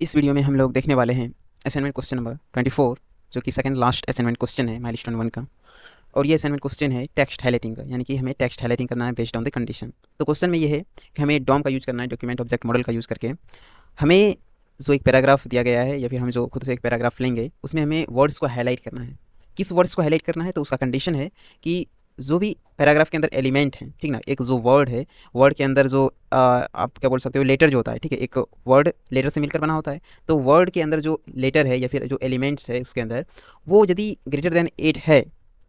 इस वीडियो में हम लोग देखने वाले हैं असाइनमेंट क्वेश्चन नंबर 24 जो कि सेकंड लास्ट असाइनमेंट क्वेश्चन है माइल स्टोन वन का और ये असाइनमेंट क्वेश्चन है टेक्स्ट हाईलाइटिंग का यानी कि हमें टेक्स्ट हाईलाइटिंग करना है बेस्ड ऑन द कंडीशन तो क्वेश्चन में ये है कि हमें डॉम का यूज़ करना है डॉक्यूमेंट ऑब्जेक्ट मॉडल का यूज़ करके हमें जो एक पैराग्राफ दिया गया है या फिर हम जो खुद से एक पैराग्राफ लेंगे उसमें हमें वर्ड्स को हाईलाइट करना है किस वर्ड्स को हाईलाइट करना है तो उसका कंडीशन है कि जो भी पैराग्राफ के अंदर एलिमेंट हैं ठीक ना एक जो वर्ड है वर्ड के अंदर जो आ, आप क्या बोल सकते हो लेटर जो होता है ठीक है एक वर्ड लेटर से मिलकर बना होता है तो वर्ड के अंदर जो लेटर है या फिर जो एलिमेंट्स है उसके अंदर वो यदि ग्रेटर देन एट है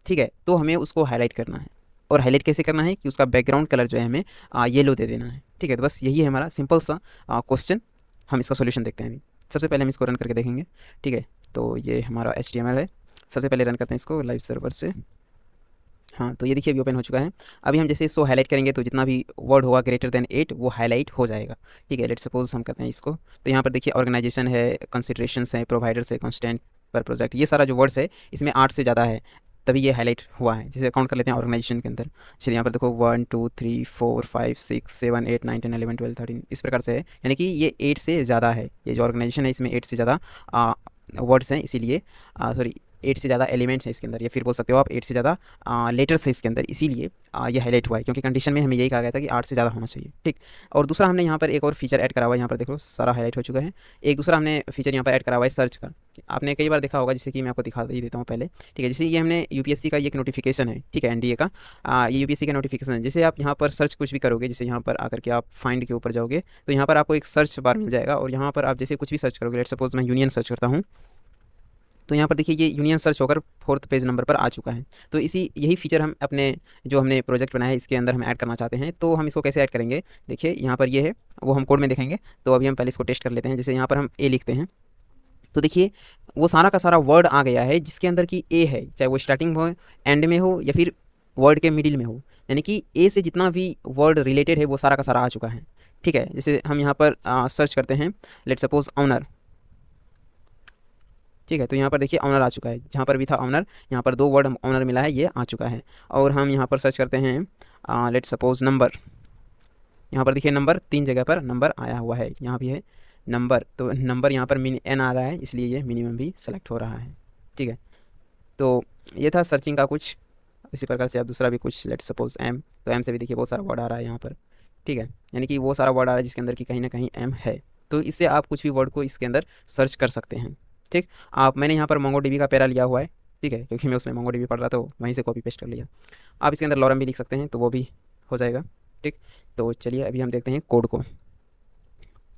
ठीक है तो हमें उसको हाईलाइट करना है और हाईलाइट कैसे करना है कि उसका बैकग्राउंड कलर जो है हमें येलो दे देना है ठीक है तो बस यही है हमारा सिंपल सा क्वेश्चन हम इसका सोल्यूशन देखते हैं अभी सबसे पहले हम इसको रन करके देखेंगे ठीक है तो ये हमारा एच है सबसे पहले रन करते हैं इसको लाइव सर्वर से हाँ तो ये देखिए अभी ओपन हो चुका है अभी हम जैसे इसको हाईलाइट करेंगे तो जितना भी वर्ड होगा ग्रेटर देन एट वो हाईलाइट हो जाएगा ठीक है लेट सपोज हम करते हैं इसको तो यहाँ पर देखिए ऑर्गेनाइजेशन है कंसिड्रेशन है प्रोवाइडर्स है कॉन्स्टेंट पर प्रोजेक्ट ये सारा जो वर्ड्स है इसमें आठ से ज़्यादा है तभी ये हाईलाइट हुआ है जैसे अकाउंट कर लेते हैं ऑर्गेनाइजेशन के अंदर जैसे यहाँ पर देखो one two three four five six seven eight nine ten eleven twelve thirteen इस प्रकार से है यानी कि ये एट से ज़्यादा है ये जो ऑर्गेनाइजेशन है इसमें एट से ज़्यादा वर्ड्स हैं इसीलिए सॉरी एट से ज़्यादा एलिमेंट्स हैं इसके अंदर या फिर बोल सकते हो आप एट से ज़्यादा लेटर्स हैं इसके अंदर इसीलिए ये हाईलाइट हुआ है क्योंकि कंडीशन में हमें यही कहा गया था कि आठ से ज़्यादा होना चाहिए ठीक और दूसरा हमने यहाँ पर एक और फीचर ऐड करा हुआ है यहाँ पर देखो सारा हाईलाइट हो चुका है एक दूसरा हमने फीचर यहाँ पर ऐड करा हुआ है सर्च का आपने कई बार देखा होगा जैसे कि मैं आपको दिखा ही देता हूँ पहले ठीक है जैसे ये हमने यूपीएससी का ये एक नोटिफिकेशन है ठीक है एनडीए का आ, ये यूपीएससी का नोटिफिकेशन है जैसे आप यहाँ पर सर्च कुछ भी करोगे जैसे यहाँ पर आकर के आप फाइंड के ऊपर जाओगे तो यहाँ पर आपको एक सर्च बार मिल जाएगा और यहाँ पर आप जैसे कुछ भी सर्च करोगे लेट सपोज मैं यूनियन सर्च करता हूँ तो यहाँ पर देखिए ये यूनियन सर्च होकर फोर्थ पेज नंबर पर आ चुका है तो इसी यही फीचर हम अपने जो हमने प्रोजेक्ट बनाया है इसके अंदर हम ऐड करना चाहते हैं तो हम इसको कैसे ऐड करेंगे देखिए यहाँ पर ये है वो हम कोड में देखेंगे तो अभी हम पहले इसको टेस्ट कर लेते हैं जैसे यहाँ पर हम ए लिखते हैं तो देखिए वो सारा का सारा वर्ड आ गया है जिसके अंदर की ए है चाहे वो स्टार्टिंग हो एंड में हो या फिर वर्ड के मिडिल में हो यानी कि ए से जितना भी वर्ड रिलेटेड है वो सारा का सारा आ चुका है ठीक है जैसे हम यहाँ पर आ, सर्च करते हैं लेट सपोज ऑनर ठीक है तो यहाँ पर देखिए ऑनर आ चुका है जहाँ पर भी था ऑनर यहाँ पर दो वर्ड ऑनर मिला है ये आ चुका है और हम यहाँ पर सर्च करते हैं लेट सपोज नंबर यहाँ पर देखिए नंबर तीन जगह पर नंबर आया हुआ है यहाँ भी है नंबर तो नंबर यहाँ पर मिन एन आ रहा है इसलिए ये मिनिमम भी सेलेक्ट हो रहा है ठीक है तो ये था सर्चिंग का कुछ इसी प्रकार से आप दूसरा भी कुछ लेट सपोज एम तो एम से भी देखिए बहुत सारा वर्ड आ रहा है यहाँ पर ठीक है यानी कि वो सारा वर्ड आ रहा है जिसके अंदर कि कहीं ना कहीं एम है तो इससे आप कुछ भी वर्ड को इसके अंदर सर्च कर सकते हैं ठीक आप मैंने यहाँ पर मोंगो डीबी का पैरा लिया हुआ है ठीक है क्योंकि मैं उसमें मोंगो डीबी पढ़ रहा था वहीं से कॉपी पेस्ट कर लिया आप इसके अंदर लॉरम भी लिख सकते हैं तो वो भी हो जाएगा ठीक तो चलिए अभी हम देखते हैं कोड को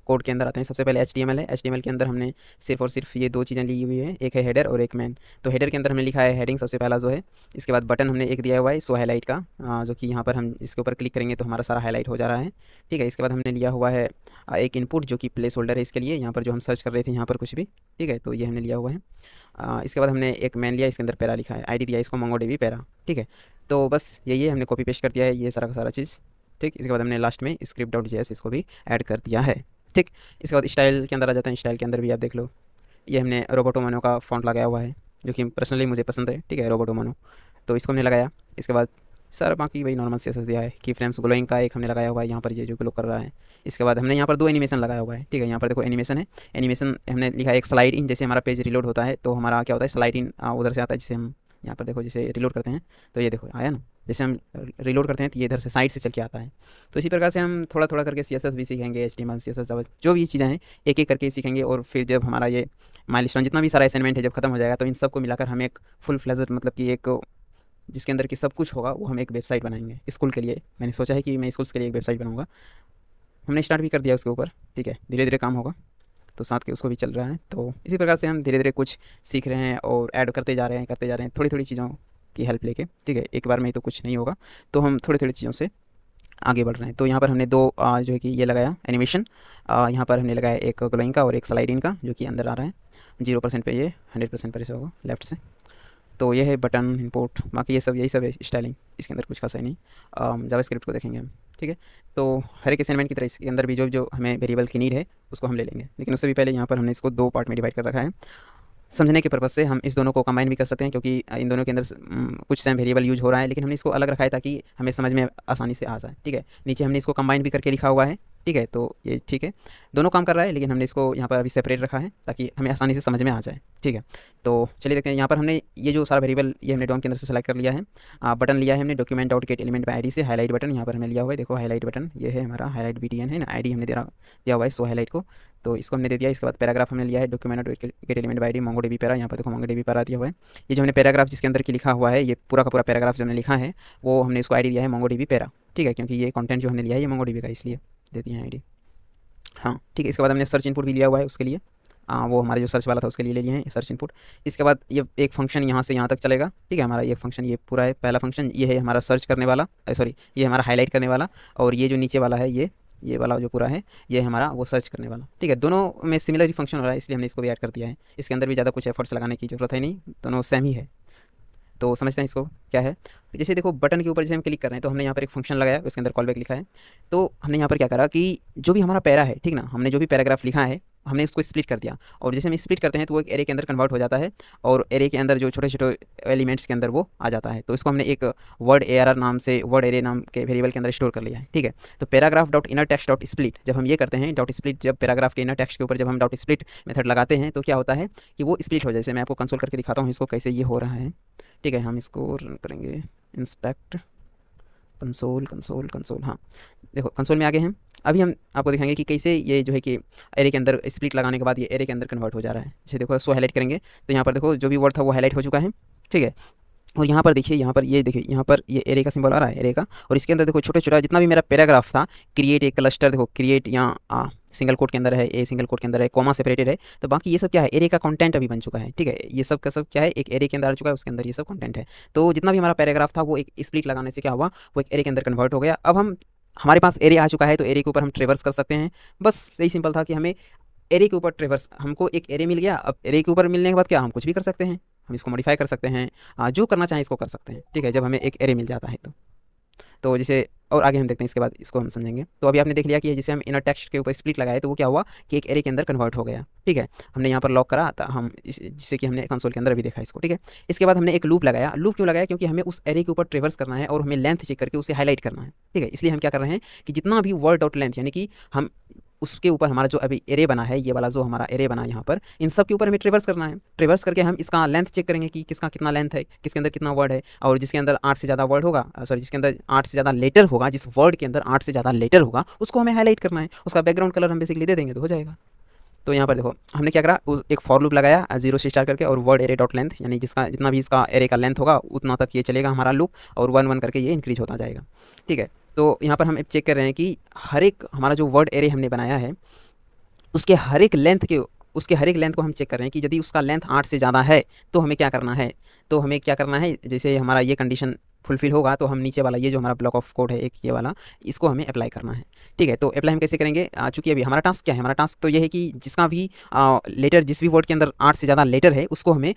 कोड के अंदर आते हैं सबसे पहले एच है एच के अंदर हमने सिर्फ और सिर्फ ये दो चीज़ें ली हुई है एक है हेडर और एक मैन तो हेडर के अंदर हमने लिखा है हेडिंग सबसे पहला जो है इसके बाद बटन हमने एक दिया हुआ है सो हाईलाइट का जो कि यहाँ पर हम इसके ऊपर क्लिक करेंगे तो हमारा सारा हाईलाइट हो जा रहा है ठीक है इसके बाद हमने लिया हुआ है एक इनपुट जो कि प्लेस होल्डर है इसके लिए यहाँ पर जो हम सर्च कर रहे थे यहाँ पर कुछ भी ठीक है तो ये हमने लिया हुआ है इसके बाद हमने एक मैन लिया इसके अंदर पैरा लिखा है आई दिया इसको मंगो डेवी पैरा ठीक है तो बस यही है हमने कॉपी पेश कर दिया है ये सारा का सारा चीज़ ठीक इसके बाद हमने लास्ट में स्क्रिप्ट डॉट इसको भी ऐड कर दिया है ठीक इसके बाद स्टाइल के अंदर आ जाते हैं स्टाइल के अंदर भी आप देख लो ये हमने रोबोटो मानो का फॉन्ट लगाया हुआ है जो कि पर्सनली मुझे पसंद है ठीक है रोबोटो मानो तो इसको हमने लगाया इसके बाद सर बाकी वही नॉर्मल सी दिया है की फ्रेम्स ग्लोइंग का एक हमने लगाया हुआ है यहाँ पर ये जो ग्लो कर रहा है इसके बाद हमने यहाँ पर दो एनिमेशन लगाया हुआ है ठीक है यहाँ पर देखो एनिमेशन है एनिमेशन हमने लिखा है एक स्लाइड इन जैसे हमारा पेज रिलोड होता है तो हमारा क्या होता है स्लाइड इन उधर से आता है जिसे हम यहाँ पर देखो जैसे रिलोड करते हैं तो ये देखो आया ना जैसे हम रिलोड करते हैं तो ये इधर से साइड से चल के आता है तो इसी प्रकार से हम थोड़ा थोड़ा करके सी भी सीखेंगे एच डी एम जो भी चीज़ें हैं एक एक करके सीखेंगे और फिर जब हमारा ये माइल जितना भी सारा असाइनमेंट है जब खत्म हो जाएगा तो इन सबको मिलाकर हम एक फुल फ्लेज मतलब कि एक जिसके अंदर की सब कुछ होगा वो हम एक वेबसाइट बनाएंगे स्कूल के लिए मैंने सोचा है कि मैं स्कूल्स के लिए एक वेबसाइट बनाऊँगा हमने स्टार्ट भी कर दिया उसके ऊपर ठीक है धीरे धीरे काम होगा तो साथ के उसको भी चल रहा है तो इसी प्रकार से हम धीरे धीरे कुछ सीख रहे हैं और ऐड करते जा रहे हैं करते जा रहे हैं थोड़ी थोड़ी चीज़ों की हेल्प लेके ठीक है एक बार में ही तो कुछ नहीं होगा तो हम थोड़ी थोड़ी चीज़ों से आगे बढ़ रहे हैं तो यहाँ पर हमने दो आ, जो है कि ये लगाया एनिमेशन यहाँ पर हमने लगाया एक ग्लोइंग का और एक स्लाइडिंग का जो कि अंदर आ रहा है जीरो परसेंट पर ये हंड्रेड परसेंट पर होगा लेफ्ट से तो ये है बटन इनपुट बाकी ये सब यही सब है स्टाइलिंग इसके अंदर कुछ खासा ही नहीं जावा स्क्रिप्ट को देखेंगे हम ठीक है तो हर एक असाइनमेंट की तरह इसके अंदर भी जो जो हमें वेरिएबल की नीड है उसको हम ले लेंगे लेकिन उससे भी पहले यहाँ पर हमने इसको दो पार्ट में डिवाइड कर रखा है समझने के पर्पज़ से हम इस दोनों को कंबाइन भी कर सकते हैं क्योंकि इन दोनों के अंदर कुछ सेम वेरिएबल यूज हो रहा है लेकिन हमने इसको अलग रखा है ताकि हमें समझ में आसानी से आ जाए ठीक है नीचे हमने इसको कंबाइन भी करके लिखा हुआ है ठीक है तो ये ठीक है दोनों काम कर रहा है लेकिन हमने इसको यहाँ पर अभी सेपरेट रखा है ताकि हमें आसानी से समझ में आ जाए ठीक है तो चलिए देखते हैं यहाँ पर हमने ये जो सारा वेरिएबल ये हमने डॉम के अंदर से सेलेक्ट कर लिया है आ, बटन लिया है हमने document dot get element by I से हाईलाइट बटन यहाँ पर हमने लिया हुआ है देखो हाईलाइट बटन ये है हमारा हाईलाइट बी है ना आई हमने दिया हुआ है सो हाईलाइट को तो इसको हमने दे दिया इसके बाद पैराग्राफ हमने लिया है document dot get element by D मोंगो डी पैरा यहाँ पर देखो मोंगो डी पैरा दिया हुआ है ये जो हमने पैराग्राफ जिसके अंदर की लिखा हुआ है ये पूरा का पूरा पैराग्राफ जो हमने लिखा है वो हमने इसको आई दिया है मोंगो डी पैरा ठीक है क्योंकि ये कंटेंट जो हमने लिया है ये डी का इसलिए देती हैं आईडी हाँ ठीक है इसके बाद हमने सर्च इनपुट भी लिया हुआ है उसके लिए आ, हाँ, वो हमारे जो सर्च वाला था उसके लिए ले लिए हैं सर्च इनपुट इसके बाद ये एक फंक्शन यहाँ से यहाँ तक चलेगा ठीक है हमारा ये फंक्शन ये पूरा है पहला फंक्शन ये है हमारा सर्च करने वाला सॉरी ये हमारा हाईलाइट करने वाला और ये जो नीचे वाला है ये ये वाला जो पूरा है ये हमारा वो सर्च करने वाला ठीक है दोनों में सिमिलर ही फंक्शन हो रहा है इसलिए हमने इसको भी ऐड कर दिया है इसके अंदर भी ज़्यादा कुछ एफर्ट्स लगाने की जरूरत है नहीं दोनों सेम ही है तो समझते हैं इसको क्या है जैसे देखो बटन के ऊपर जैसे हम क्लिक कर रहे हैं तो हमने यहाँ पर एक फंक्शन लगाया उसके अंदर कॉल बैक लिखा है तो हमने यहाँ पर क्या करा कि जो भी हमारा पैरा है ठीक ना हमने जो भी पैराग्राफ लिखा है हमने उसको स्प्लिट कर दिया और जैसे हम स्प्लिट करते हैं तो वो एक एरे के अंदर कन्वर्ट हो जाता है और एरे के अंदर जो छोटे छोटे एलिमेंट्स के अंदर वो आ जाता है तो इसको हमने एक वर्ड ए नाम से वर्ड एरे नाम के वेरिएबल के अंदर स्टोर कर लिया है ठीक है तो paragraph dot inner text dot split जब हम ये करते हैं डॉट स्प्लिट जब पैराग्राफ के इनर टेक्स्ट के ऊपर जब हम डॉट स्प्लिट मेथड लगाते हैं तो क्या होता है कि वो स्प्लिट हो जाए जैसे मैं आपको कंसोल करके दिखाता हूँ इसको कैसे ये हो रहा है ठीक है हम इसको रन करेंगे इंस्पेक्ट कंसोल कंसोल कंसोल हाँ देखो कंसोल में आ गए हैं अभी हम आपको दिखाएंगे कि कैसे ये जो है कि एरे के अंदर स्प्लिट लगाने के बाद ये एरे के अंदर कन्वर्ट हो जा रहा है जैसे देखो सो हाईलाइट करेंगे तो यहाँ पर देखो जो भी वर्ड था वो हाईलाइट हो चुका है ठीक है और यहाँ पर देखिए यहाँ पर ये देखिए यहाँ पर ये एरे का सिंबल आ रहा है एरे का और इसके अंदर देखो छोटा छोटा जितना भी मेरा पैराग्राफ था क्रिएट एक क्लस्टर देखो क्रिएट यहाँ सिंगल कोट के अंदर है ए सिंगल कोट के अंदर है कॉमा सेपरेटेड है तो बाकी ये सब क्या है एरे का कंटेंट अभी बन चुका है ठीक है ये सब का सब क्या है एक एरे के अंदर आ चुका है उसके अंदर ये सब कंटेंट है तो जितना भी हमारा पैराग्राफ था वो एक स्प्लिट लगाने से क्या हुआ वो एक एरे के अंदर कन्वर्ट हो गया अब हम हमारे पास एरे आ चुका है तो एरे के ऊपर हम ट्रेवर्स कर सकते हैं बस यही सिंपल था कि हमें एरे के ऊपर ट्रेवर्स हमको एक एरे मिल गया अब एरे के ऊपर मिलने के बाद क्या हम कुछ भी कर सकते हैं हम इसको मॉडिफाई कर सकते हैं जो करना चाहें इसको कर सकते हैं ठीक है जब हमें एक एरे मिल जाता है तो तो जैसे और आगे हम देखते हैं इसके बाद इसको हम समझेंगे तो अभी आपने देख लिया कि जैसे हम इनर टेक्स्ट के ऊपर स्प्लिट लगाए तो वो क्या हुआ कि एक एरे के अंदर कन्वर्ट हो गया ठीक है हमने यहाँ पर लॉक करा था तो हम जिससे कि हमने कंसोल के अंदर भी देखा इसको ठीक है इसके बाद हमने एक लूप लगाया लूप क्यों लगाया क्योंकि हमें उस एरे के ऊपर ट्रेवर्स करना है और हमें लेंथ चेक करके उसे हाईलाइट करना है ठीक है इसलिए हम क्या कर रहे हैं कि जितना भी वर्ड डॉट लेंथ यानी कि हम उसके ऊपर हमारा जो अभी एरे बना है ये वाला जो हमारा एरे बना है यहाँ पर इन सब के ऊपर हमें ट्रेवर्स करना है ट्रेवर्स करके हम इसका लेंथ चेक करेंगे कि किसका कितना लेंथ है किसके अंदर कितना वर्ड है और जिसके अंदर आठ से ज़्यादा वर्ड होगा सॉरी जिसके अंदर आठ से ज़्यादा लेटर होगा जिस वर्ड के अंदर आठ से ज़्यादा लेटर होगा उसको हमें हाईलाइट करना है उसका बैकग्राउंड कलर हम बेसिकली दे देंगे तो हो जाएगा तो यहाँ पर देखो हमने क्या करा एक फॉर लूप लगाया जीरो से स्टार्ट करके और वर्ड एरे डॉट लेंथ यानी जिसका जितना भी इसका एरे का लेंथ होगा उतना तक ये चलेगा हमारा लूप और वन वन करके ये इंक्रीज होता जाएगा ठीक है तो यहाँ पर हम चेक कर रहे हैं कि हर एक हमारा जो वर्ड एरे हमने बनाया है उसके हर एक लेंथ के उसके हर एक लेंथ को हम चेक कर रहे हैं कि यदि उसका लेंथ आठ से ज़्यादा है तो हमें क्या करना है तो हमें क्या करना है जैसे हमारा ये कंडीशन फुलफिल होगा तो हम नीचे वाला ये जो हमारा ब्लॉक ऑफ कोड है एक ये वाला इसको हमें अप्लाई करना है ठीक है तो अप्लाई हम कैसे करेंगे चूँकि अभी हमारा टास्क क्या है हमारा टास्क तो ये है कि जिसका भी लेटर जिस भी वर्ड के अंदर आठ से ज़्यादा लेटर है उसको हमें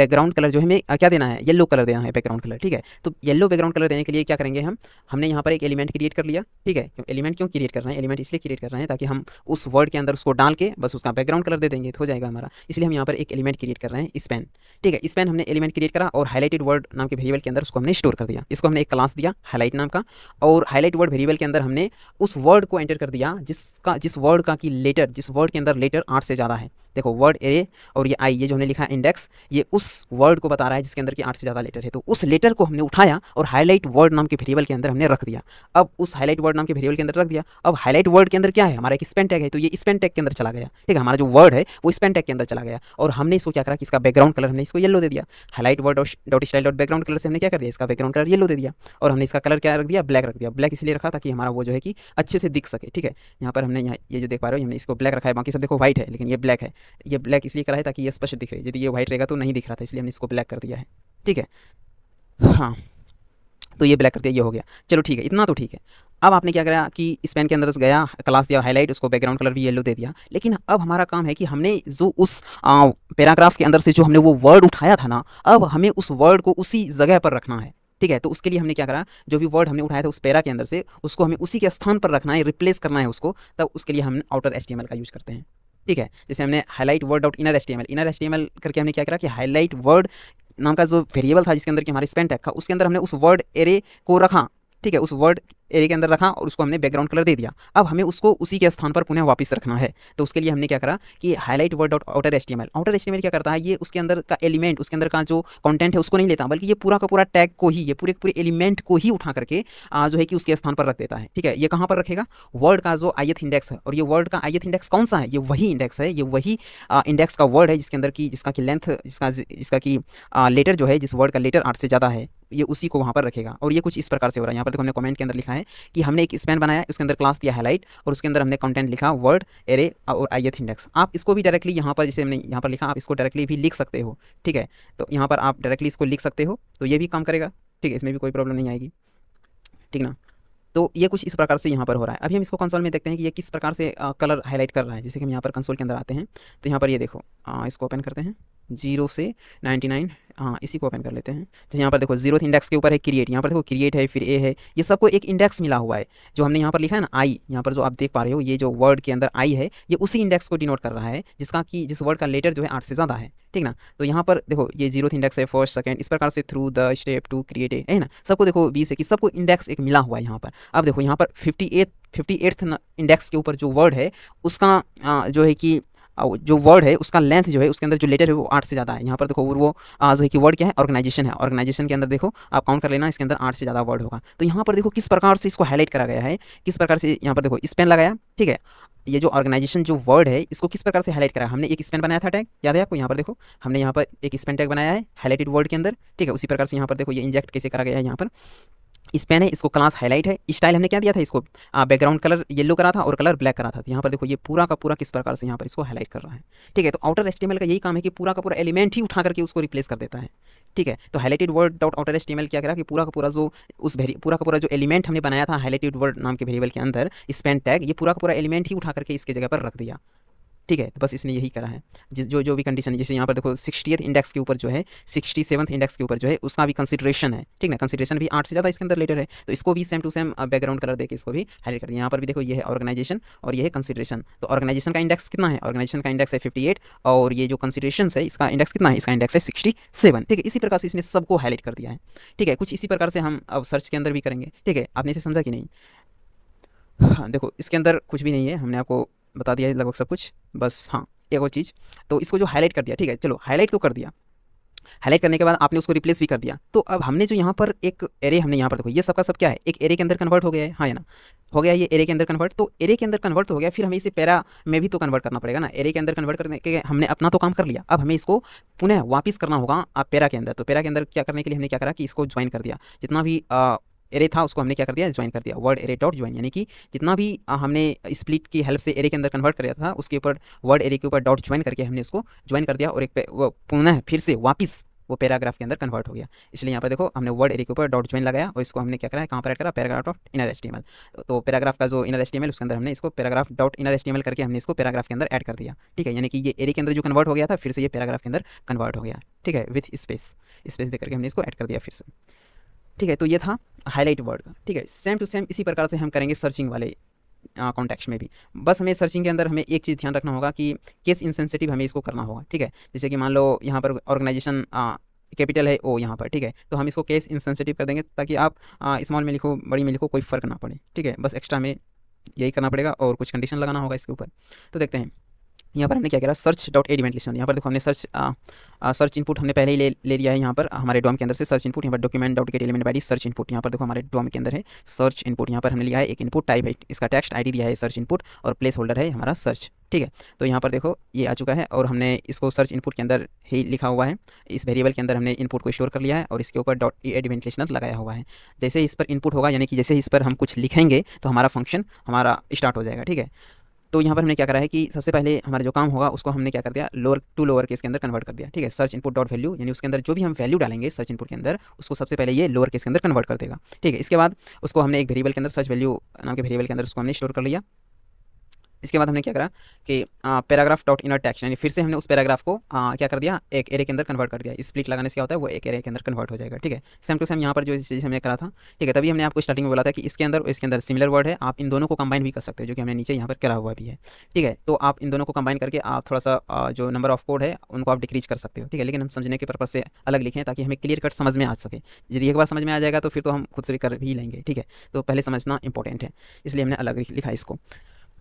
बैकग्राउंड कलर जो हमें क्या देना है येलो कलर देना है बैकग्राउंड कलर ठीक है तो येलो बैकग्राउंड कलर देने के लिए क्या करेंगे हम हमने यहाँ पर एक एलिमेंट क्रिएट कर लिया ठीक है एलिमेंट क्यों क्रिएट कर रहे हैं एलिमेंट इसलिए क्रिएट कर रहे हैं ताकि हम उस वर्ड के अंदर उसको डाल के बस उसका बैकग्राउंड कलर दे देंगे तो हो जाएगा हमारा इसलिए हम यहाँ पर एक एलिमेंट क्रिएट कर रहे हैं स्पेन ठीक है स्पेन हमने एलिमेंट क्रिएट करा और हाईलाइटेड वर्ड नाम के वेरिएबल के अंदर उसको हमने स्टोर स्टोर कर दिया इसको हमने एक क्लास दिया हाईलाइट नाम का और हाईलाइट वर्ड वेरिएबल के अंदर हमने उस वर्ड को एंटर कर दिया जिसका जिस वर्ड का कि लेटर जिस वर्ड के अंदर लेटर आठ से ज़्यादा है देखो वर्ड ए और ये आई ये जो हमने लिखा है इंडेक्स ये उस वर्ड को बता रहा है जिसके अंदर की आठ से ज़्यादा लेटर है तो उस लेटर को हमने उठाया और हाईलाइट वर्ड नाम के वेरिएबल के अंदर हमने रख दिया अब उस हाईलाइट वर्ड नाम के वेरिएबल के अंदर रख दिया अब हाईलाइट वर्ड के अंदर क्या है हमारा एक स्पेन टैग है तो ये स्पेन टैग के अंदर चला गया ठीक है हमारा जो वर्ड है वो स्पेन टैग के अंदर चला गया और हमने इसको क्या करा कि इसका बैकग्राउंड कलर हमने इसको येलो दे दिया highlight word dot style dot background colour से हमने क्या कर दिया इसका बैकग्राउंड कलर येलो दे दिया और हमने इसका कलर क्या रख दिया ब्लैक रख दिया ब्लैक इसलिए रखा ताकि हमारा वो जो है कि अच्छे से दिख सके ठीक है यहाँ पर हमने यहाँ ये जो देख पा रहे हो हमने इसको ब्लैक रखा है बाकी सब देखो व्हाइट है लेकिन ये ब्लैक है ये ब्लैक इसलिए करा है ताकि ये स्पष्ट दिख रही है यदि ये व्हाइट रहेगा तो नहीं दिख रहा था इसलिए हमने इसको ब्लैक कर दिया है ठीक है हाँ तो ये ब्लैक कर दिया ये हो गया चलो ठीक है इतना तो ठीक है अब आपने क्या करा कि इस पेन के अंदर गया क्लास दिया हाईलाइट उसको बैकग्राउंड कलर भी येलो दे दिया लेकिन अब हमारा काम है कि हमने जो उस पैराग्राफ के अंदर से जो हमने वो वर्ड उठाया था ना अब हमें उस वर्ड को उसी जगह पर रखना है ठीक है तो उसके लिए हमने क्या करा जो भी वर्ड हमने उठाया था उस पैरा के अंदर से उसको हमें उसी के स्थान पर रखना है रिप्लेस करना है उसको तब उसके लिए हम आउटर एच का यूज़ करते हैं ठीक है जैसे हमने highlight word out inner S inner S करके हमने क्या करा कि हाईलाइट वर्ड नाम का जो वेरिएबल था जिसके अंदर कि हमारे स्पेंट था उसके अंदर हमने उस वर्ड एरे को रखा ठीक है उस वर्ड एरिया के अंदर रखा और उसको हमने बैकग्राउंड कलर दे दिया अब हमें उसको उसी के स्थान पर पुनः वापस रखना है तो उसके लिए हमने क्या करा कि highlight word dot outer H outer H क्या करता है ये उसके अंदर का एलिमेंट उसके अंदर का जो कंटेंट है उसको नहीं लेता बल्कि ये पूरा का पूरा टैग को ही ये पूरे पूरे एलिमेंट को ही उठा करके जो है कि उसके स्थान पर रख देता है ठीक है ये कहाँ पर रखेगा वर्ड का जो आई इंडेक्स है और ये वर्ड का आई इंडेक्स कौन सा है ये वही इंडेक्स है ये वही इंडेक्स का वर्ड है जिसके अंदर की जिसका की लेंथ जिसका जिसका की लेटर जो है जिस वर्ड का लेटर आठ से ज़्यादा है ये उसी को वहाँ पर रखेगा और ये कुछ इस प्रकार से हो रहा है यहाँ पर देखो हमने कमेंट के अंदर लिखा है कि हमने एक स्पैन बनाया उसके अंदर क्लास दिया हाईलाइट और उसके अंदर हमने कंटेंट लिखा वर्ड एरे uh, और आई एथ इंडेक्स आप इसको भी डायरेक्टली यहाँ पर जैसे हमने यहाँ पर लिखा आप इसको डायरेक्टली भी लिख सकते हो ठीक है तो यहाँ पर आप डायरेक्टली इसको लिख सकते हो तो ये भी काम करेगा ठीक है इसमें भी कोई प्रॉब्लम नहीं आएगी ठीक ना तो ये कुछ इस प्रकार से यहाँ पर हो रहा है अभी हम इसको कंसोल में देखते हैं कि ये किस प्रकार से आ, कलर हाईलाइट कर रहा है जैसे कि हम यहाँ पर कंसोल के अंदर आते हैं तो यहाँ पर ये देखो आ, uh, इसको ओपन करते हैं जीरो से नाइन्टी नाइन हाँ इसी को ओपन कर लेते हैं जैसे यहाँ पर देखो जीरो इंडेक्स के ऊपर है क्रिएट यहाँ पर देखो क्रिएट है फिर ए है ये सबको एक इंडेक्स मिला हुआ है जो हमने यहाँ पर लिखा है ना आई यहाँ पर जो आप देख पा रहे हो ये जो वर्ड के अंदर आई है ये उसी इंडेक्स को डिनोट कर रहा है जिसका कि जिस वर्ड का लेटर जो है आठ से ज़्यादा है ठीक ना तो यहाँ पर देखो ये जीरोथ इंडेक्स है फर्स्ट सेकंड इस प्रकार से through the step to create है ना सबको देखो बीस है कि सबको इंडेक्स एक मिला हुआ है यहाँ पर अब देखो यहाँ पर फिफ्टी एट फिफ्टी इंडेक्स के ऊपर जो वर्ड है उसका जो है कि जो वर्ड है उसका लेंथ जो है उसके अंदर जो लेटर है वो आठ से ज़्यादा है यहाँ पर देखो वो जो है कि वर्ड क्या है ऑर्गेनाइजेशन है ऑर्गेनाइजेशन के अंदर देखो आप काउंट कर लेना इसके अंदर आठ से ज़्यादा वर्ड होगा तो यहाँ पर देखो किस प्रकार से इसको हाईलाइट करा गया है किस प्रकार से यहाँ पर देखो स्पेन लगाया ठीक है ये जो ऑर्गेनाइजेशन जो वर्ड है इसको किस प्रकार से हाईलाइट करा हमने एक स्पेन बनाया था टैग याद है आपको यहाँ पर देखो हमने यहाँ पर एक स्पेन टैग बनाया है हाईलाइटेड वर्ड के अंदर ठीक है उसी प्रकार से यहाँ पर देखो ये इंजेक्ट कैसे करा गया है यहाँ पर इस पेन है इसको क्लास हाईलाइट है स्टाइल हमने क्या दिया था इसको बैकग्राउंड कलर येलो करा था और कलर ब्लैक करा था तो यहाँ पर देखो ये पूरा का पूरा किस प्रकार से यहाँ पर इसको हाईलाइट कर रहा है ठीक है तो आउटर एस का यही काम है कि पूरा का पूरा एलिमेंट ही उठा करके उसको रिप्लेस कर देता है ठीक है तो highlighted word dot outer S क्या करा कि पूरा का पूरा जो उस पूरा का पूरा जो एलिमेंट हमने बनाया था हाईलाइटेड वर्ड नाम के वेरिएबल के अंदर स्पेन टैग ये पूरा का पूरा एलिमेंट ही उठा करके इसके जगह पर रख दिया ठीक है तो बस इसने यही करा है जिस जो जो भी कंडीशन है जैसे यहाँ पर देखो सिक्सटीथ इंडेक्स के ऊपर जो है सिक्सटी सेवन इंडेक्स के ऊपर जो है उसका भी कंसिडरेशन है ठीक ना कंसिडरेशन भी आठ से ज़्यादा इसके अंदर लेटर है तो इसको भी same to same background colour देकर इसको भी हाईलाइट कर दिया यहाँ पर भी देखो ये है ऑर्गेनाइजेशन और ये है कंसिडरेशन तो ऑर्गेनाइजेशन का इंडेक्स कितना है ऑर्गेनाइजेशन का इंडेक्स है फिफ्टी और ये जो कंसिडरेशन है इसका इंडेक्स कितना है इसका इंडेक्स है सिक्सटी ठीक है इसी प्रकार से इसने सबको हाईलाइट कर दिया है ठीक है कुछ इसी प्रकार से हम अब सर्च के अंदर भी करेंगे ठीक है आपने इसे समझा कि नहीं हाँ देखो इसके अंदर कुछ भी नहीं है हमने आपको बता दिया लगभग सब कुछ बस हाँ एक और चीज़ तो इसको जो हाईलाइट कर दिया ठीक है चलो हाईलाइट तो कर दिया हाईलाइट करने के बाद आपने उसको रिप्लेस भी कर दिया तो अब हमने जो यहाँ पर एक एरे हमने यहाँ पर देखो ये सबका सब क्या है एक एरे के अंदर कन्वर्ट हो गया है हाँ या ना हो गया ये एरे के अंदर कन्वर्ट तो एरे के अंदर कन्वर्ट हो गया फिर हमें इसे पैरा में भी तो कन्वर्ट करना पड़ेगा ना एरे के अंदर कन्वर्ट करने के हमने अपना तो काम कर लिया अब हमें इसको पुनः वापस करना होगा आप पैरा के अंदर तो पैरा के अंदर क्या करने के लिए हमने क्या करा कि इसको ज्वाइन कर दिया जितना भी एरे था उसको हमने क्या कर दिया ज्वाइन कर दिया वर्ड एरे डॉट ज्वाइन यानी कि जितना भी हमने स्प्लिट की हेल्प से एरे के अंदर कन्वर्ट कर दिया था उसके ऊपर वर्ड एरे के ऊपर डॉट ज्वाइन करके हमने उसको ज्वाइन कर दिया और एक पुनः फिर से वापस वो पैराग्राफ के अंदर कन्वर्ट हो गया इसलिए यहाँ पर देखो हमने वर्ड एरे के ऊपर डॉट ज्वाइन लगाया और इसको हमने क्या करा है कहाँ पर ऐड करा पैराग्राफ डॉट इनर एस्टीमल तो पैराग्राफ का जो इनर एस्टीमल उसके अंदर हमने इसको पैराग्राफ डॉट इनर एस्टीमल करके हमने इसको पैराग्राफ के अंदर ऐड कर दिया ठीक है यानी कि ये एरे के अंदर जो कन्वर्ट हो गया था फिर से ये पैराग्राफ के अंदर कन्वर्ट हो गया ठीक है विथ स्पेस स्पेस देकर के हमने इसको एड कर दिया फिर से ठीक है तो ये था हाईलाइट वर्ड का ठीक है सेम टू सेम इसी प्रकार से हम करेंगे सर्चिंग वाले कॉन्टेक्स्ट में भी बस हमें सर्चिंग के अंदर हमें एक चीज़ ध्यान रखना होगा कि केस इंसेंसिटिव हमें इसको करना होगा ठीक है जैसे कि मान लो यहाँ पर ऑर्गेनाइजेशन कैपिटल है ओ यहाँ पर ठीक है तो हम इसको केस इंसेंसिटिव कर देंगे ताकि आप स्मॉल में लिखो बड़ी में लिखो कोई फ़र्क ना पड़े ठीक है बस एक्स्ट्रा में यही करना पड़ेगा और कुछ कंडीशन लगाना होगा इसके ऊपर तो देखते हैं यहाँ पर हमने क्या करा सर्च डॉट एडिमेंट लिस्ट यहाँ पर देखो हमने सर्च सर्च इनपुट हमने पहले ही ले ले लिया है यहाँ पर हमारे डॉम के अंदर से सर्च इनपुट यहाँ पर document dot get element by search input यहाँ पर देखो हमारे डॉम के अंदर है सर्च इनपुट यहाँ पर हमने लिया है एक इनपुट टाइप है इसका टेक्स्ट आईडी दिया है सर्च इनपुट और प्लेस होल्डर है हमारा सर्च ठीक है तो यहाँ पर देखो ये आ चुका है और हमने इसको सर्च इनपुट के अंदर ही लिखा हुआ है इस वेरिएबल के अंदर हमने इनपुट को स्टोर कर लिया है और इसके ऊपर डॉट ई लगाया हुआ है जैसे इस पर इनपुट होगा यानी कि जैसे इस पर हम कुछ लिखेंगे तो हमारा फंक्शन हमारा स्टार्ट हो जाएगा ठीक है तो यहाँ पर हमने क्या करा है कि सबसे पहले हमारा जो काम होगा उसको हमने क्या कर दिया लोअर टू लोअर केस के अंदर कन्वर्ट कर दिया ठीक है सर्च इनपुट डॉट वैल्यू यानी उसके अंदर जो भी हम वैल्यू डालेंगे सर्च इनपुट के अंदर उसको सबसे पहले ये लोअर केस के अंदर कन्वर्ट कर देगा ठीक है इसके बाद उसको हमने एक वेरिएबल के अंदर सर्च वैल्यू नाम के वेरिएबल के अंदर उसको हमने स्टोर कर लिया इसके बाद हमने क्या करा कि पैराग्राफ डॉट इनर टैक्स यानी फिर से हमने उस पैराग्राफ को आ, क्या कर दिया एक एरे के अंदर कन्वर्ट कर दिया स्प्लिट लगाने से क्या होता है वो एक एरे के अंदर कन्वर्ट हो जाएगा ठीक है सेम टू सेम यहाँ पर जो चीज़ हमने करा था ठीक है तभी हमने आपको स्टार्टिंग में बोला था कि इसके अंदर इसके अंदर सिमिलर वर्ड है आप इन दोनों को कंबाइन भी कर सकते हो जो कि हमने नीचे यहाँ पर करा हुआ भी है ठीक है तो आप इन दोनों को कंबाइन करके आप थोड़ा सा जो नंबर ऑफ कोड है उनको आप डिक्रीज कर सकते हो ठीक है लेकिन हम समझने के पर्पज से अलग लिखें ताकि हमें क्लियर कट समझ में आ सके यदि एक बार समझ में आ जाएगा तो फिर तो हम खुद से भी कर ही लेंगे ठीक है तो पहले समझना इंपॉर्टेंट है इसलिए हमने अलग लिखा इसको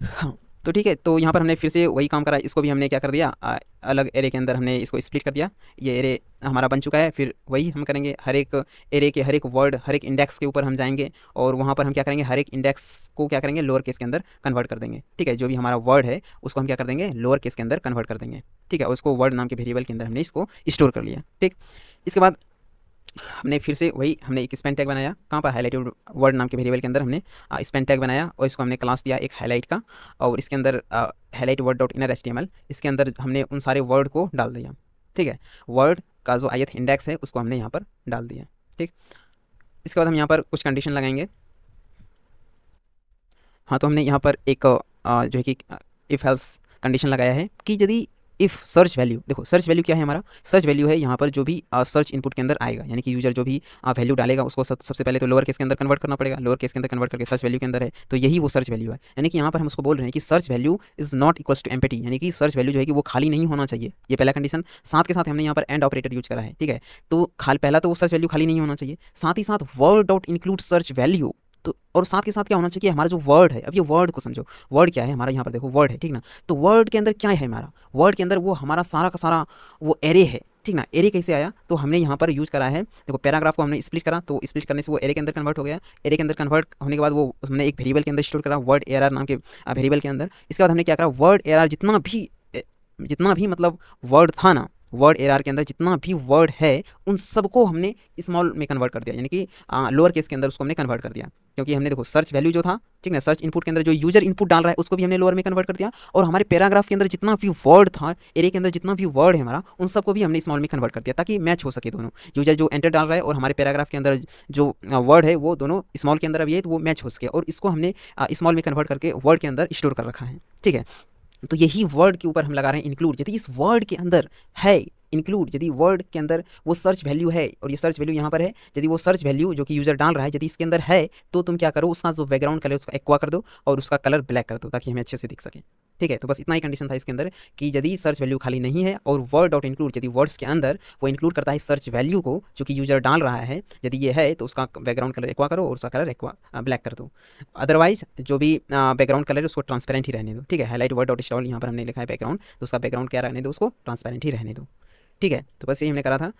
हाँ तो ठीक है तो यहाँ पर हमने फिर से वही काम करा इसको भी हमने क्या कर दिया आ, अलग एरे के अंदर हमने इसको स्प्लिट कर दिया ये एरे हमारा बन चुका है फिर वही हम करेंगे हर एक एरे के हर एक वर्ड हर एक इंडेक्स के ऊपर हम जाएंगे और वहाँ पर हम क्या करेंगे हर एक इंडेक्स को क्या करेंगे लोअर केस के अंदर कन्वर्ट कर देंगे ठीक है जो भी हमारा वर्ड है उसको हम क्या कर देंगे लोअर केस के अंदर कन्वर्ट कर देंगे ठीक है उसको वर्ड नाम के वेरिएबल के अंदर हमने इसको स्टोर कर लिया ठीक इसके बाद हमने फिर से वही हमने एक स्पेन टैग बनाया कहाँ पर हाईलाइटेड वर्ड नाम के वेरिएबल के अंदर हमने स्पेन टैग बनाया और इसको हमने क्लास दिया एक हाईलाइट का और इसके अंदर highlight word dot inner H इसके अंदर हमने उन सारे वर्ड को डाल दिया ठीक है वर्ड का जो आयत इंडेक्स है उसको हमने यहाँ पर डाल दिया ठीक इसके बाद हम यहाँ पर कुछ कंडीशन लगाएंगे हाँ तो हमने यहाँ पर एक जो है कि इफ़ हेल्स कंडीशन लगाया है कि यदि इफ़ सर्च वैल्यू देखो सर्च वैल्यू क्या है हमारा सर्च वैल्यू है यहाँ पर जो भी सर्च uh, इनपुट के अंदर आएगा यानी कि यूजर जो भी वैल्यू uh, डालेगा उसको सब, सबसे पहले तो लोअर केस के अंदर कन्वर्ट करना पड़ेगा लोअर केस के अंदर कन्वर्ट करके सर्च वैल्यू के अंदर है तो यही वो सर्च वैल्यू है यानी कि यहाँ पर हम उसको बोल रहे हैं कि search value is not equal to empty यानी कि सर्च वैल्यू जो है कि वो खाली नहीं होना चाहिए ये पहला कंडीशन साथ के साथ हमने यहाँ पर एंड ऑपरेटर यूज करा है ठीक है तो खाल पहला तो वो सर्च वैल्यू खाली नहीं होना चाहिए साथ ही साथ word dot include search value तो और साथ के साथ क्या होना चाहिए हमारा जो वर्ड है अब ये वर्ड को समझो वर्ड क्या है हमारा यहाँ पर देखो वर्ड है ठीक ना तो वर्ड के अंदर क्या है हमारा वर्ड के अंदर वो हमारा सारा का सारा वो एरे है ठीक ना एरे कैसे आया तो हमने यहाँ पर यूज करा है देखो पैराग्राफ को हमने स्प्लिट करा तो स्प्लिट करने से वो एरे के अंदर कन्वर्ट हो गया एरे के अंदर कन्वर्ट होने के बाद वो हमने एक वेरिएबल के अंदर स्टोर करा वर्ड एरर नाम के वेरिएबल के अंदर इसके बाद हमने क्या करा वर्ड एरर जितना भी जितना भी मतलब वर्ड था ना वर्ड एर के अंदर जितना भी वर्ड है उन सबको हमने स्मॉल में कन्वर्ट कर दिया यानी कि लोअर केस के अंदर उसको हमने कन्वर्ट कर दिया क्योंकि हमने देखो सर्च वैल्यू जो था ठीक है सर्च इनपुट के अंदर जो यूजर इनपुट डाल रहा है उसको भी हमने लोअर में कन्वर्ट कर दिया और हमारे पैराग्राफ के अंदर जितना भी वर्ड था एरे के अंदर जितना भी वर्ड है हमारा उन सबको भी हमने स्मॉल में कन्वर्ट कर दिया ताकि मैच हो सके दोनों यूजर जो एंटर डाल रहा है और हमारे पैराग्राफ के अंदर जो वर्ड है वो दोनों स्मॉल के अंदर अभी है तो वो मैच हो सके और इसको हमने स्मॉल में कन्वर्ट करके वर्ड के अंदर स्टोर कर रखा है ठीक है तो यही वर्ड के ऊपर हम लगा रहे हैं इंक्लूड यदि इस वर्ड के अंदर है इंक्लूड यदि वर्ड के अंदर वो सर्च वैल्यू है और ये सर्च वैल्यू यहाँ पर है यदि वो सर्च वैल्यू जो कि यूज़र डाल रहा है यदि इसके अंदर है तो तुम क्या करो उसका जो बैकग्राउंड कलर उसका एक्वा कर दो और उसका कलर ब्लैक कर दो ताकि हमें अच्छे से दिख सके ठीक है तो बस इतना ही कंडीशन था इसके अंदर कि यदि सर्च वैल्यू खाली नहीं है और वर्ड डॉट इंक्लूड यदि वर्ड्स के अंदर वो इंक्लूड करता है सर्च वैल्यू को जो कि यूजर डाल रहा है यदि ये है तो उसका बैकग्राउंड कलर एक्वा करो और उसका कलर एक्वा ब्लैक कर दो अदरवाइज जो भी बैकग्राउंड कलर है उसको ट्रांसपेरेंट ही रहने दो ठीक है हाईलाइट वर्ड डॉट स्टॉल यहाँ पर हमने लिखा है बैकग्राउंड तो उसका बैकग्राउंड क्या रहने दो उसको ट्रांसपेरेंट ही रहने दो ठीक है तो बस यही हमने करा था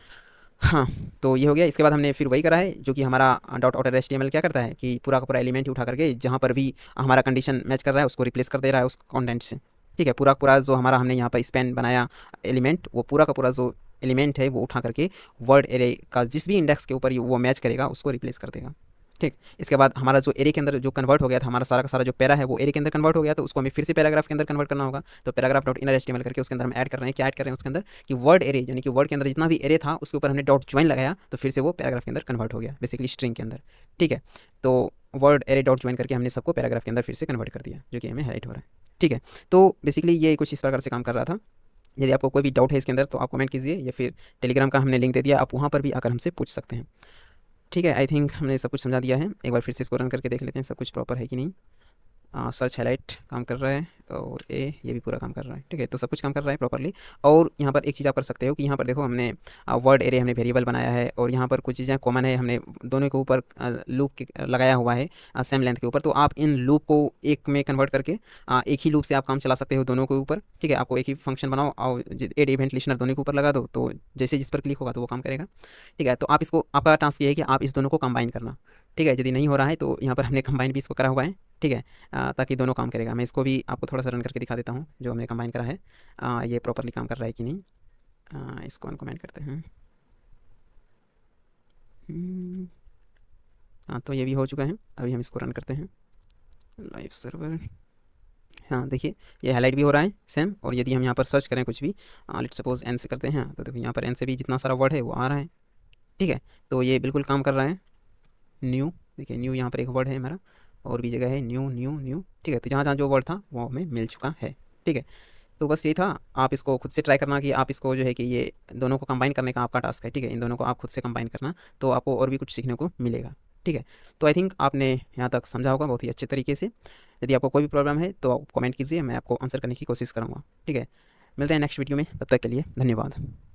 हाँ तो ये हो गया इसके बाद हमने फिर वही करा है जो कि हमारा डॉट ऑटर एस क्या करता है कि पूरा का पूरा एलिमेंट ही उठा करके जहाँ पर भी हमारा कंडीशन मैच कर रहा है उसको रिप्लेस कर दे रहा है उस कॉन्टेंट से ठीक है पूरा पूरा जो हमारा हमने यहाँ पर स्पेन बनाया एलिमेंट वो पूरा का पूरा जो एलिमेंट है वो उठा करके वर्ड एरे का जिस भी इंडेक्स के ऊपर वो मैच करेगा उसको रिप्लेस कर देगा ठीक इसके बाद हमारा जो एरे के अंदर जो कन्वर्ट हो गया था हमारा सारा का सारा जो पैरा है वो एरे के अंदर कन्वर्ट हो गया तो उसको हमें फिर से पैराग्राफ के अंदर कन्वर्ट करना होगा तो पैराग्राफ डॉट इनर एस्टिमेल करके उसके अंदर हम ऐड कर रहे हैं क्या ऐड कर रहे हैं उसके अंदर कि वर्ड एरे यानी कि वर्ड के अंदर जितना भी एरे था उसके ऊपर हमने डॉट ज्वाइन लगाया तो फिर से वो पैराग्राफ के अंदर कन्वर्ट हो गया बेसिकली स्ट्रिंग के अंदर ठीक है तो वर्ड एरे डॉट ज्वाइन करके हमने सबको पैराग्राफ के अंदर फिर से कन्वर्ट कर दिया जो कि हमें हाइट हो रहा है ठीक है तो बेसिकली ये कुछ इस प्रकार से काम कर रहा था यदि आपको कोई भी डाउट है इसके अंदर तो आप कमेंट कीजिए या फिर टेलीग्राम का हमने लिंक दे दिया आप वहाँ पर भी आकर हमसे पूछ सकते हैं ठीक है आई थिंक हमने सब कुछ समझा दिया है एक बार फिर से इसको रन करके देख लेते हैं सब कुछ प्रॉपर है कि नहीं सर्च हाईलाइट काम कर रहा है और ए ये भी पूरा काम कर रहा है ठीक है तो सब कुछ काम कर रहा है प्रॉपरली और यहाँ पर एक चीज़ आप कर सकते हो कि यहाँ पर देखो हमने वर्ड एरे हमने वेरिएबल बनाया है और यहाँ पर कुछ चीज़ें कॉमन है हमने दोनों के ऊपर लूप लगाया हुआ है सेम लेंथ के ऊपर तो आप इन लूप को एक में कन्वर्ट करके आ, एक ही लूप से आप काम चला सकते हो दोनों के ऊपर ठीक है आपको एक ही फंक्शन बनाओ और एड इवेंट लिशनर दोनों के ऊपर लगा दो तो जैसे जिस पर क्लिक होगा तो वो काम करेगा ठीक है तो आप इसको आपका टास्क ये है कि आप इस दोनों को कंबाइन करना ठीक है यदि नहीं हो रहा है तो यहाँ पर हमने कंबाइन भी इसको करा हुआ है ठीक है ताकि दोनों काम करेगा मैं इसको भी आपको थोड़ा सा रन करके दिखा देता हूँ जो हमने कंबाइन करा है आ, ये प्रॉपरली काम कर रहा है कि नहीं आ, इसको अनकमेंट करते हैं हम्म, हाँ तो ये भी हो चुका है अभी हम इसको रन करते हैं लाइव सर्वर हाँ देखिए ये हाईलाइट भी हो रहा है सेम और यदि हम यहाँ पर सर्च करें कुछ भी लेट सपोज एन से करते हैं तो देखो यहाँ पर एन से भी जितना सारा वर्ड है वो आ रहा है ठीक है तो ये बिल्कुल काम कर रहा है न्यू देखिए न्यू यहाँ पर एक वर्ड है हमारा और भी जगह है न्यू न्यू न्यू ठीक है तो जहाँ जहाँ जो वर्ड था वो हमें मिल चुका है ठीक है तो बस ये था आप इसको खुद से ट्राई करना कि आप इसको जो है कि ये दोनों को कंबाइन करने का आपका टास्क है ठीक है इन दोनों को आप खुद से कंबाइन करना तो आपको और भी कुछ सीखने को मिलेगा ठीक है तो आई थिंक आपने यहाँ तक समझा होगा बहुत ही अच्छे तरीके से यदि आपको कोई भी प्रॉब्लम है तो आप कमेंट कीजिए मैं आपको आंसर करने की कोशिश करूँगा ठीक है मिलते हैं नेक्स्ट वीडियो में तब तक के लिए धन्यवाद